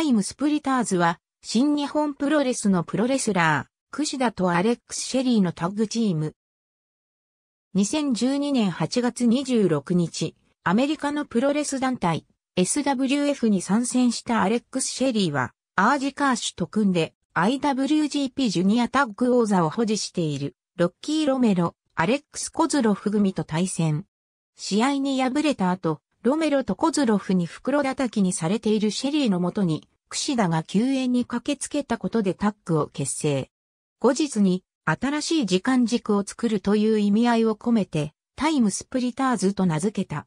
タイムスプリターズは、新日本プロレスのプロレスラー、櫛田とアレックス・シェリーのタッグチーム。2012年8月26日、アメリカのプロレス団体、SWF に参戦したアレックス・シェリーは、アージ・カーシュと組んで、IWGP ジュニアタッグ王座を保持している、ロッキー・ロメロ、アレックス・コズロフ組と対戦。試合に敗れた後、ロメロとコズロフに袋叩きにされているシェリーのもとに、串田が救援に駆けつけたことでタッグを結成。後日に新しい時間軸を作るという意味合いを込めてタイムスプリターズと名付けた。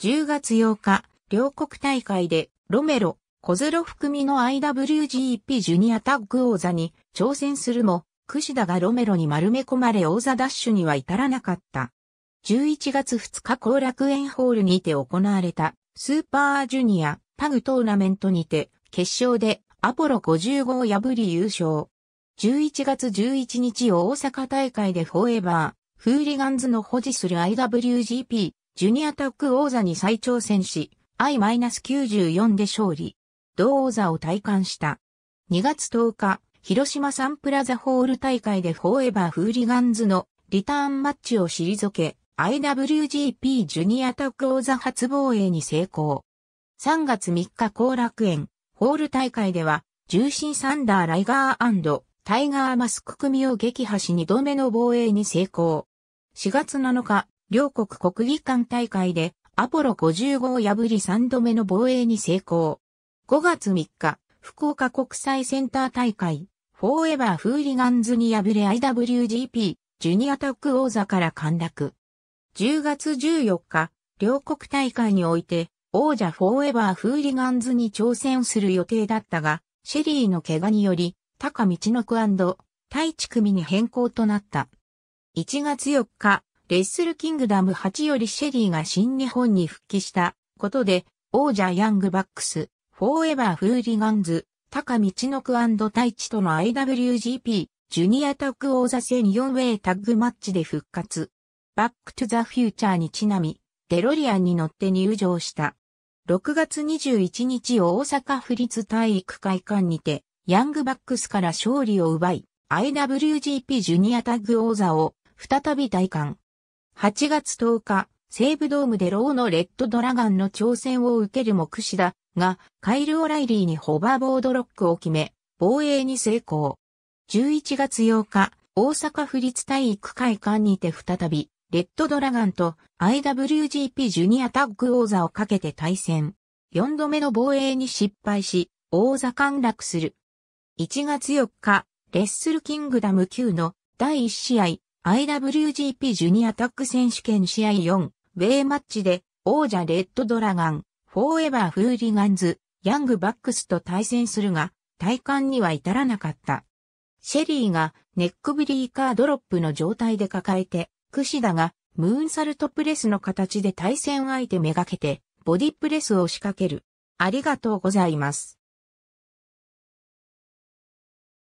10月8日、両国大会でロメロ、コズロ含みの IWGP ジュニアタッグ王座に挑戦するも、串田がロメロに丸め込まれ王座ダッシュには至らなかった。11月2日後楽園ホールにて行われたスーパージュニアタグトーナメントにて決勝でアポロ55を破り優勝。11月11日大阪大会でフォーエバー、フーリガンズの保持する IWGP、ジュニアタック王座に再挑戦し、I-94 で勝利。同王座を体感した。2月10日、広島サンプラザホール大会でフォーエバーフーリガンズのリターンマッチを退け、IWGP ジュニアタック王座初防衛に成功。3月3日後楽園、ホール大会では、重心サンダーライガータイガーマスク組を撃破し2度目の防衛に成功。4月7日、両国国技館大会でアポロ55を破り3度目の防衛に成功。5月3日、福岡国際センター大会、フォーエバーフーリガンズに敗れ IWGP、ジュニアタック王座から陥落。10月14日、両国大会において、王者フォーエバーフーリガンズに挑戦する予定だったが、シェリーの怪我により、高道の区大地組に変更となった。1月4日、レッスルキングダム8よりシェリーが新日本に復帰したことで、王者ヤングバックス、フォーエバーフーリガンズ、高道の区大地との IWGP、ジュニアタッグ王座戦4ウェイタッグマッチで復活。バックトゥザフューチャーにちなみ、デロリアンに乗って入場した。6月21日大阪府立体育会館にて、ヤングバックスから勝利を奪い、IWGP ジュニアタッグ王座を再び体感。8月10日、西武ドームでローのレッドドラガンの挑戦を受ける目視だが、カイル・オライリーにホバーボードロックを決め、防衛に成功。11月8日、大阪府立体育会館にて再び、レッドドラガンと IWGP ジュニアタッグ王座をかけて対戦。4度目の防衛に失敗し、王座陥落する。1月4日、レッスルキングダム9の第1試合、IWGP ジュニアタッグ選手権試合4、ウェイマッチで、王者レッドドラガン、フォーエバーフーリガンズ、ヤングバックスと対戦するが、体感には至らなかった。シェリーがネックブリーカードロップの状態で抱えて、櫛田がムーンサルトプレスの形で対戦相手めがけてボディプレスを仕掛ける。ありがとうございます。